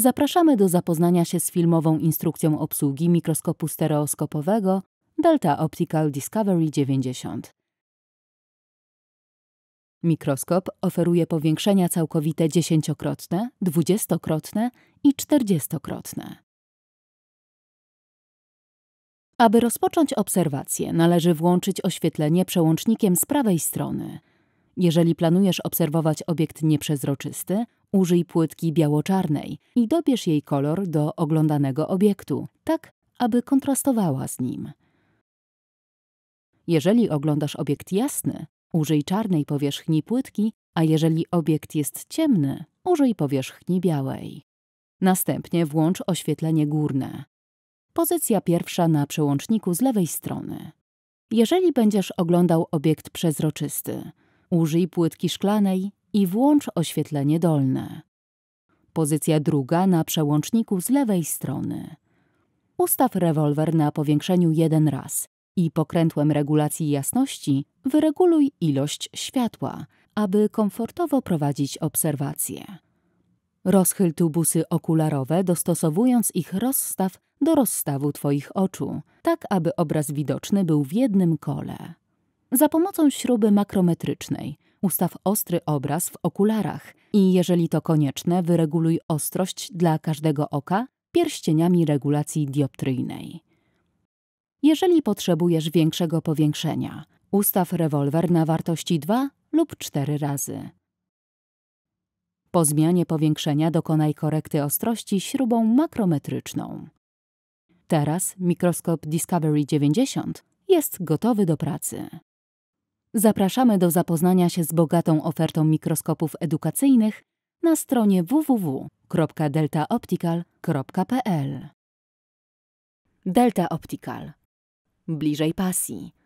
Zapraszamy do zapoznania się z filmową instrukcją obsługi mikroskopu stereoskopowego Delta Optical Discovery 90. Mikroskop oferuje powiększenia całkowite dziesięciokrotne, dwudziestokrotne i czterdziestokrotne. Aby rozpocząć obserwację, należy włączyć oświetlenie przełącznikiem z prawej strony. Jeżeli planujesz obserwować obiekt nieprzezroczysty, Użyj płytki biało-czarnej i dobierz jej kolor do oglądanego obiektu, tak aby kontrastowała z nim. Jeżeli oglądasz obiekt jasny, użyj czarnej powierzchni płytki, a jeżeli obiekt jest ciemny, użyj powierzchni białej. Następnie włącz oświetlenie górne. Pozycja pierwsza na przełączniku z lewej strony. Jeżeli będziesz oglądał obiekt przezroczysty, użyj płytki szklanej i włącz oświetlenie dolne. Pozycja druga na przełączniku z lewej strony. Ustaw rewolwer na powiększeniu jeden raz i pokrętłem regulacji jasności wyreguluj ilość światła, aby komfortowo prowadzić obserwacje. Rozchyl tubusy okularowe, dostosowując ich rozstaw do rozstawu Twoich oczu, tak aby obraz widoczny był w jednym kole. Za pomocą śruby makrometrycznej Ustaw ostry obraz w okularach i jeżeli to konieczne, wyreguluj ostrość dla każdego oka pierścieniami regulacji dioptryjnej. Jeżeli potrzebujesz większego powiększenia, ustaw rewolwer na wartości 2 lub 4 razy. Po zmianie powiększenia dokonaj korekty ostrości śrubą makrometryczną. Teraz mikroskop Discovery 90 jest gotowy do pracy. Zapraszamy do zapoznania się z bogatą ofertą mikroskopów edukacyjnych na stronie www.deltaoptical.pl. Delta Optical. Bliżej pasji.